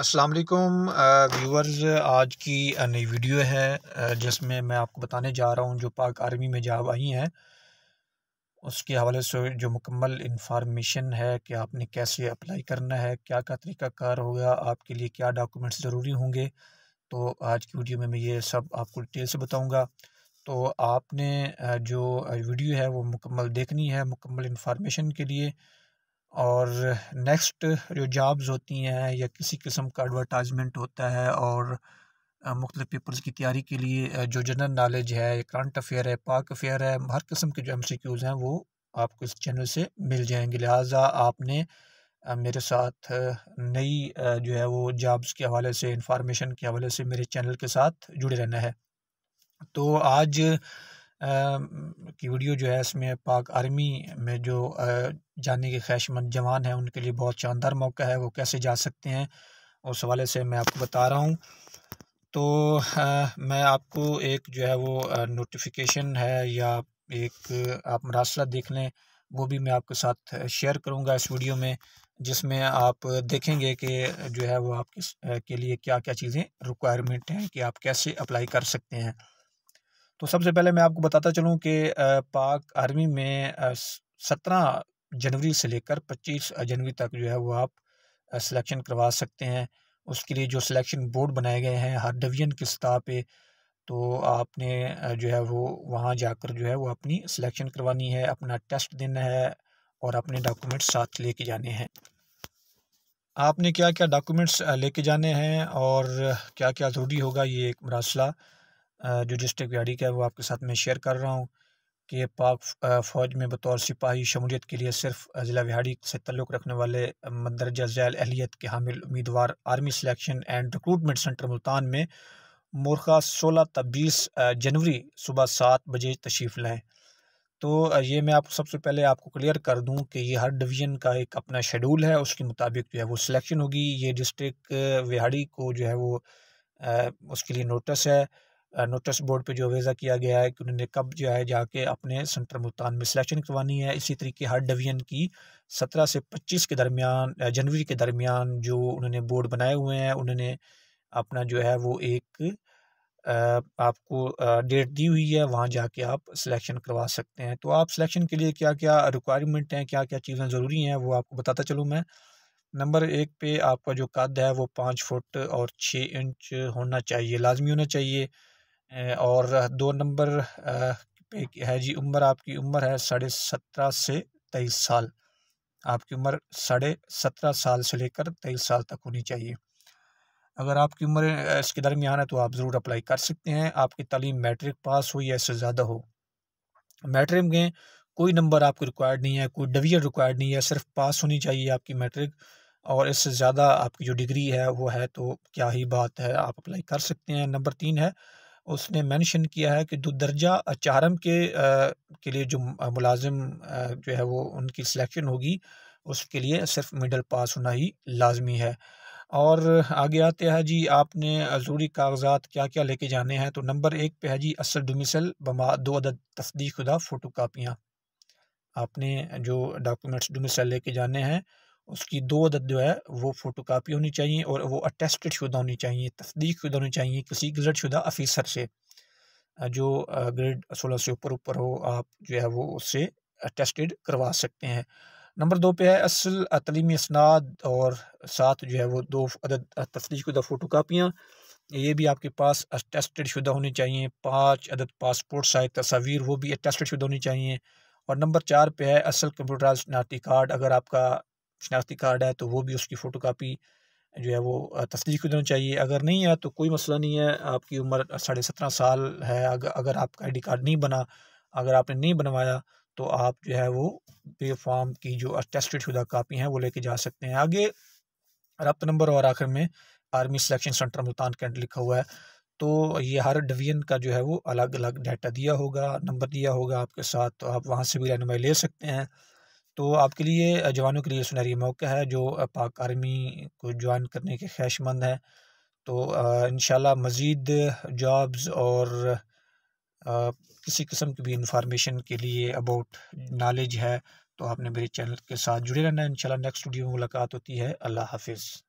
असलम वालेकुम व्यूवर्स आज की नई वीडियो है जिसमें मैं आपको बताने जा रहा हूँ जो पाक आर्मी में जाब आई हैं उसके हवाले से जो मुकम्मल इन्फॉर्मेशन है कि आपने कैसे अप्लाई करना है क्या क्या तरीक़ाकार होगा आपके लिए क्या डॉक्यूमेंट्स ज़रूरी होंगे तो आज की वीडियो में मैं ये सब आपको डिटेल से बताऊँगा तो आपने जो वीडियो है वो मुकम्मल देखनी है मुकम्मल इन्फॉर्मेशन के लिए और नेक्स्ट जो जॉब्स होती हैं या किसी किस्म का एडवर्टाइजमेंट होता है और मुख्तु पेपर्स की तैयारी के लिए जो जनरल नॉलेज है करंट अफेयर है पाक अफेयर है हर किस्म के जो एम सी क्यूज़ हैं वो आपको इस चैनल से मिल जाएंगे लिहाजा आपने मेरे साथ नई जो है वो जॉब्स के हवाले से इंफॉर्मेशन के हवाले से मेरे चैनल के साथ जुड़े रहना है तो आज की वीडियो जो है इसमें पाक आर्मी में जो जाने के ख्वाहिशमंद जवान हैं उनके लिए बहुत शानदार मौका है वो कैसे जा सकते हैं उस हवाले से मैं आपको बता रहा हूँ तो आ, मैं आपको एक जो है वो नोटिफिकेशन है या एक आप मरासला देख लें वो भी मैं आपके साथ शेयर करूँगा इस वीडियो में जिसमें आप देखेंगे कि जो है वो आपके के लिए क्या क्या चीज़ें रिक्वायरमेंट हैं कि आप कैसे अप्लाई कर सकते हैं तो सबसे पहले मैं आपको बताता चलूँ कि पाक आर्मी में सत्रह जनवरी से लेकर पच्चीस जनवरी तक जो है वो आप सिलेक्शन करवा सकते हैं उसके लिए जो सिलेक्शन बोर्ड बनाए गए हैं हर डिवीजन की सतह पे तो आपने जो है वो वहाँ जाकर जो है वो अपनी सिलेक्शन करवानी है अपना टेस्ट देना है और अपने डॉक्यूमेंट्स साथ लेके जाने हैं आपने क्या क्या डॉक्यूमेंट्स लेके जाने हैं और क्या क्या ज़रूरी होगा ये एक मरासला जो डिस्ट्रिक्ट का है वो आपके साथ में शेयर कर रहा हूँ कि पाक फ़ौज में बतौर सिपाही शमूलियत के लिए सिर्फ ज़िला विहाड़ी से तल्लुक़ रखने वाले मंदरजा जैल अहलीत के हामिल उम्मीदवार army selection and recruitment centre Multan में मोरखा सोलह तब्बीस जनवरी सुबह सात बजे तशरीफ़ लाएँ तो ये मैं आपको सबसे पहले आपको क्लियर कर दूँ कि ये हर डिवीज़न का एक अपना शेड्यूल है उसके मुताबिक जो है वो सिलेक्शन होगी ये डिस्ट्रिक विहाड़ी को जो है वो उसके लिए नोटिस है नोटिस बोर्ड पे जो वेजा किया गया है कि उन्होंने कब जो है जाके अपने सेंटर मुल्तान में सिलेक्शन करवानी है इसी तरीके हर डिवीज़न की सत्रह से पच्चीस के दरमियान जनवरी के दरमियान जो उन्होंने बोर्ड बनाए हुए हैं उन्होंने अपना जो है वो एक आपको डेट दी हुई है वहाँ जाके आप सिलेक्शन करवा सकते हैं तो आप सिलेक्शन के लिए क्या क्या रिक्वायरमेंट हैं क्या क्या चीज़ें ज़रूरी हैं वो आपको बताता चलूँ मैं नंबर एक पे आपका जो कद है वो पाँच फुट और छः इंच होना चाहिए लाजमी होना चाहिए और दो नंबर पे है जी उम्र आपकी उम्र है साढ़े सत्रह से तेईस साल आपकी उम्र साढ़े सत्रह साल से लेकर तेईस साल तक होनी चाहिए अगर आपकी उम्र इसके दरमियान है तो आप ज़रूर अप्लाई कर सकते हैं आपकी तालीम मैट्रिक पास हो या इससे ज़्यादा हो मैट्रिक में कोई नंबर आपको रिक्वायर्ड नहीं है कोई डिवीजन रिक्वायर्ड नहीं है सिर्फ पास होनी चाहिए आपकी मैट्रिक और इससे ज़्यादा आपकी जो डिग्री है वो है तो क्या ही बात है आप अप्लाई कर सकते हैं नंबर तीन है उसने मेंशन किया है कि दुदर्जा चारम के आ, के लिए जो मुलाजिम जो है वो उनकी सिलेक्शन होगी उसके लिए सिर्फ मिडल पास होना ही लाजमी है और आगे आते हैं जी आपने ज़रूरी कागजात क्या क्या लेके जाने हैं तो नंबर एक पे है जी असल डोमिसल बमा दो अदद तस्दीक खुदा फ़ोटो कापियाँ आपने जो डॉक्यूमेंट्स डोमिसल लेके जाने हैं उसकी दो अदद जो है वो फ़ोटो कापी होनी चाहिए और वो अटेस्टेड शुदा होनी चाहिए तस्दीक शुदा होनी चाहिए किसी ग्रेड शुदा अफीसर से जो ग्रेड सोलह से ऊपर ऊपर हो आप जो है वो उससे अटेस्टेड करवा सकते हैं नंबर दो पे है असल तलीमी इसनाद और साथ जो है वो दो अदद तस्दीक शुदा फ़ोटो कापियाँ ये भी आपके पास अटेस्टेड शुदा होनी चाहिए पाँच अदद पासपोर्ट साइज तस्वीर वो भी अटेस्टेड शुदा होनी चाहिए और नंबर चार पे है असल कंप्यूटराइज नाटी कार्ड अगर आपका शनाख्ती कार्ड है तो वो भी उसकी फ़ोटो कापी जो है वो तस्दीक देना चाहिए अगर नहीं है तो कोई मसला नहीं है आपकी उम्र साढ़े सत्रह साल है अगर अगर आपका आई डी कार्ड नहीं बना अगर आपने नहीं बनवाया तो आप जो है वो पे फॉर्म की जो टेस्टेड शुदा कापी हैं वो लेके जा सकते हैं आगे रब्त नंबर और आखिर में army selection centre Multan cantt लिखा हुआ है तो ये हर डिवीजन का जो है वो अलग अलग डाटा दिया होगा नंबर दिया होगा आपके साथ तो आप वहाँ से भी रहनमाई ले सकते हैं तो आपके लिए जवानों के लिए सुनहरी मौका है जो पाक आर्मी को ज्वाइन करने के ख्वाहिशमंद हैं तो इन मज़ीद जॉब्स और किसी किस्म की भी इंफॉर्मेशन के लिए अबाउट नॉलेज है तो आपने मेरे चैनल के साथ जुड़े रहना है इंशाल्लाह नेक्स्ट वीडियो में मुलाकात होती है अल्लाह हाफिज़